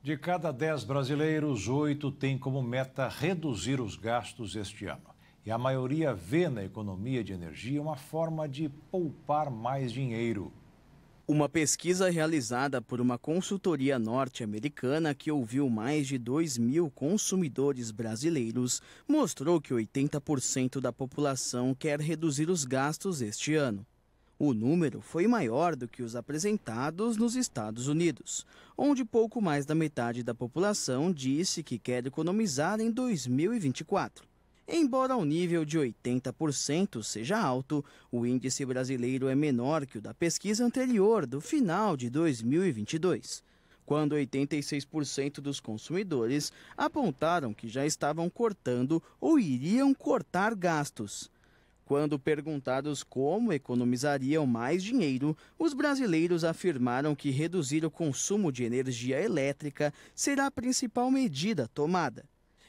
De cada 10 brasileiros, oito têm como meta reduzir os gastos este ano. E a maioria vê na economia de energia uma forma de poupar mais dinheiro. Uma pesquisa realizada por uma consultoria norte-americana que ouviu mais de 2 mil consumidores brasileiros mostrou que 80% da população quer reduzir os gastos este ano. O número foi maior do que os apresentados nos Estados Unidos, onde pouco mais da metade da população disse que quer economizar em 2024. Embora o nível de 80% seja alto, o índice brasileiro é menor que o da pesquisa anterior, do final de 2022 quando 86% dos consumidores apontaram que já estavam cortando ou iriam cortar gastos. Quando perguntados como economizariam mais dinheiro, os brasileiros afirmaram que reduzir o consumo de energia elétrica será a principal medida tomada.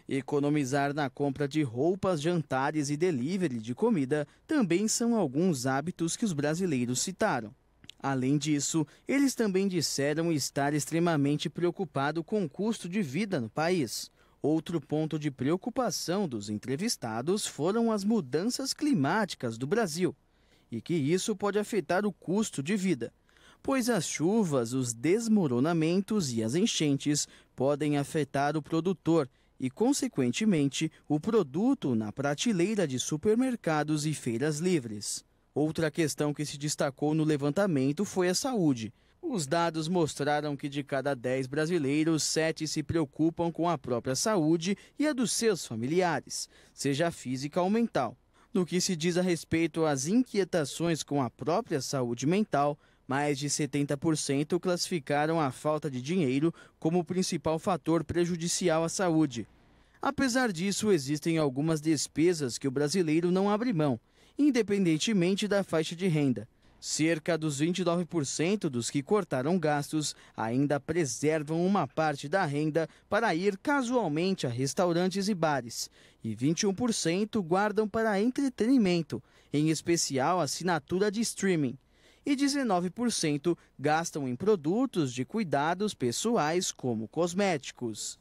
Economizar na compra de roupas, jantares e delivery de comida também são alguns hábitos que os brasileiros citaram. Além disso, eles também disseram estar extremamente preocupado com o custo de vida no país. Outro ponto de preocupação dos entrevistados foram as mudanças climáticas do Brasil e que isso pode afetar o custo de vida, pois as chuvas, os desmoronamentos e as enchentes podem afetar o produtor e, consequentemente, o produto na prateleira de supermercados e feiras livres. Outra questão que se destacou no levantamento foi a saúde os dados mostraram que de cada 10 brasileiros, 7 se preocupam com a própria saúde e a dos seus familiares, seja física ou mental. No que se diz a respeito às inquietações com a própria saúde mental, mais de 70% classificaram a falta de dinheiro como o principal fator prejudicial à saúde. Apesar disso, existem algumas despesas que o brasileiro não abre mão, independentemente da faixa de renda. Cerca dos 29% dos que cortaram gastos ainda preservam uma parte da renda para ir casualmente a restaurantes e bares, e 21% guardam para entretenimento, em especial assinatura de streaming, e 19% gastam em produtos de cuidados pessoais como cosméticos.